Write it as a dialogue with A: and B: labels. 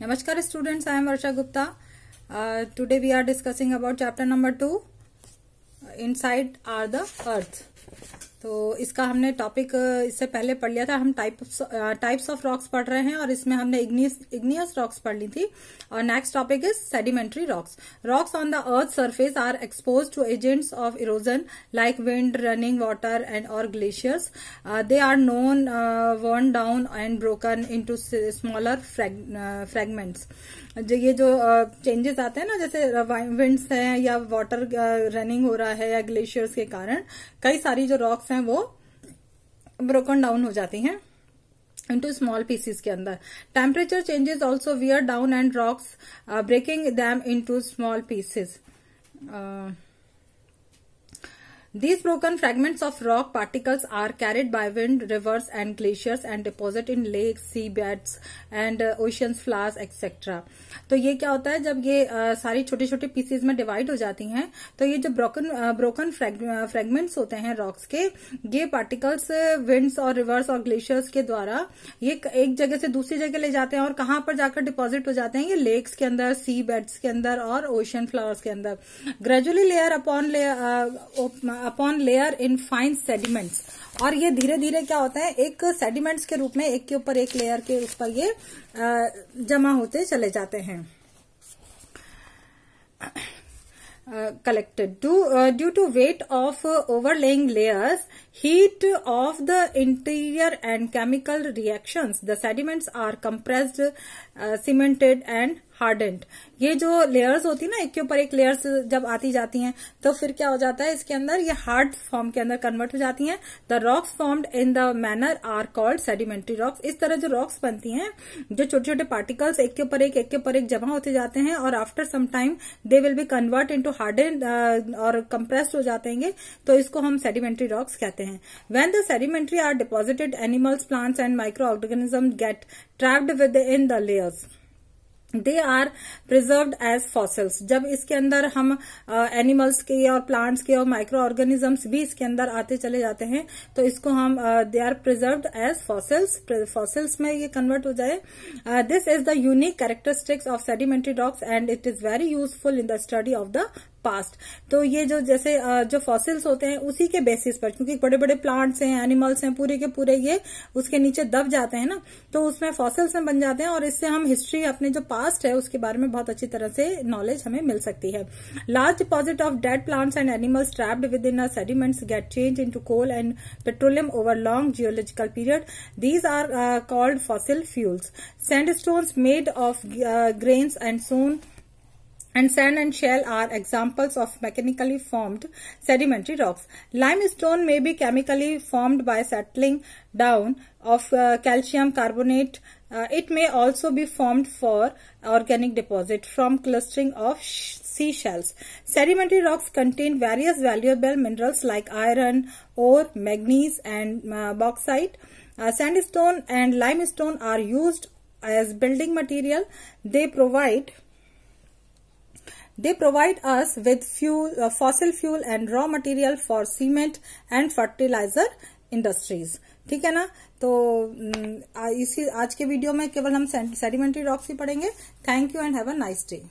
A: नमस्कार students I am Varsha Gupta today we are discussing about chapter number two inside our the earth तो इसका हमने topic इससे पहले पढ़ लिया था हम टाइप्स टाइप्स ऑफ रॉक्स पढ़ रहे हैं और इसमें हमने इग्नियस इग्नियस रॉक्स पढ़ ली थी और next topic is sedimentary rocks rocks on the earth surface are expose to agents of erosion like wind running water and और glaciers they are known worn down and broken into smaller fragments जो ये जो changes आते हैं ना जैसे winds हैं या वाटर रनिंग हो रहा है या ग्लेशियर्स के कारण कई सारी जो रॉक्स हैं वो ब्रोकन डाउन हो जाती है इन टू स्मॉल पीसेस के अंदर temperature changes also wear down and rocks breaking them to small pieces These broken fragments of rock particles are carried by wind, rivers and glaciers and deposit in lakes, sea beds and uh, oceans, flowers etc. तो ये क्या होता है जब ये आ, सारी छोटे छोटे पीसेज में डिवाइड हो जाती हैं तो ये जो ब्रोकन ब्रोकन फ्रेगमेंट्स होते हैं रॉक्स के ये पार्टिकल्स विंड्स और रिवर्स और ग्लेशियर्स के द्वारा ये एक जगह से दूसरी जगह ले जाते हैं और कहां पर जाकर डिपॉजिट हो जाते हैं ये लेक्स के अंदर सी बेड्स के अंदर और ओशन फ्लावर्स के अंदर gradually layer upon lay upon layer in fine sediments और ये धीरे धीरे क्या होता है एक सेडिमेंट्स के रूप में एक के ऊपर एक लेयर के ऊपर ये जमा होते चले जाते हैं collected due to weight of overlying of heat of the interior and chemical reactions the sediments are compressed uh, cemented and hardened ये जो लेयर्स होती है ना एक के ऊपर एक लेयर्स जब आती जाती हैं तो फिर क्या हो जाता है इसके अंदर ये हार्ड फॉर्म के अंदर कन्वर्ट हो जाती हैं the rocks formed in the manner are called sedimentary rocks इस तरह जो रॉक्स बनती हैं जो छोटे छोटे पार्टिकल्स एक के ऊपर एक एक के ऊपर एक जमा होते जाते हैं और after some time they will be convert into hardened और कंप्रेस्ड हो जाते हैं तो इसको हम सेडिमेंट्री रॉक्स कहते हैं करते हैं when the sedimentary are deposited animals plants and microorganism get trapped within the layers they are preserve as fossils जब इसके अंदर हम एनिमल्स uh, के और प्लांट्स के और माइक्रो ऑर्गेनिजम्स भी इसके अंदर आते चले जाते हैं तो इसको हम they are preserve as fossils fossils में ये कन्वर्ट हो जाए this is the unique characteristics of sedimentary rocks and it is very useful in the study of the past तो ये जो जैसे जो फॉसिल्स होते हैं उसी के बेसिस पर क्योंकि बड़े बड़े प्लांट्स हैं एनिमल्स हैं पूरे के पूरे ये उसके नीचे दब जाते हैं ना तो उसमें फॉसिल्स में बन जाते हैं और इससे हम हिस्ट्री अपने जो पास्ट है उसके बारे में बहुत अच्छी तरह से नॉलेज हमें मिल सकती है large deposit of dead plants and animals trapped within sediments get change into coal and petroleum over long geological period these are called fossil fuels sand made of grains and stone and sand and shell are examples of mechanically formed sedimentary rocks. Limestone may be chemically formed by settling down of uh, calcium carbonate. Uh, it may also be formed for organic deposit from clustering of seashells. Sedimentary rocks contain various valuable minerals like iron, ore, manganese and uh, bauxite. Uh, sandstone and limestone are used as building material. They provide They provide us with fuel, uh, fossil fuel and raw material for cement and fertilizer industries. ठीक है ना तो इसी आज के video में केवल हम सेडिमेंट्री रॉक्स ही पढ़ेंगे thank you and have a nice day